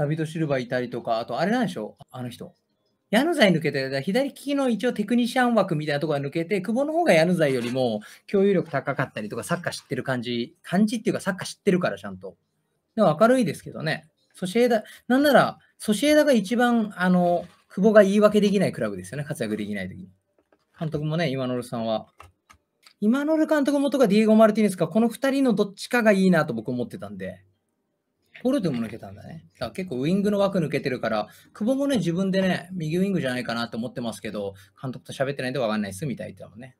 ダビド・シルバーいたりとか、あとあれなんでしょあの人。ヤヌザイ抜けて、左利きの一応テクニシャン枠みたいなところが抜けて、久保の方がヤヌザイよりも共有力高かったりとか、サッカー知ってる感じ、感じっていうかサッカー知ってるからちゃんと。でも明るいですけどね。ソシエダ、なんなら、ソシエダが一番、あの、久保が言い訳できないクラブですよね、活躍できないときに。監督もね、今のさんは。今の監督元がディエゴ・マルティネスか、この2人のどっちかがいいなと僕思ってたんで。ポルトも抜けたんだね。だから結構ウイングの枠抜けてるから、久保もね、自分でね、右ウイングじゃないかなと思ってますけど、監督と喋ってないと分かんないっすみたいだもんね。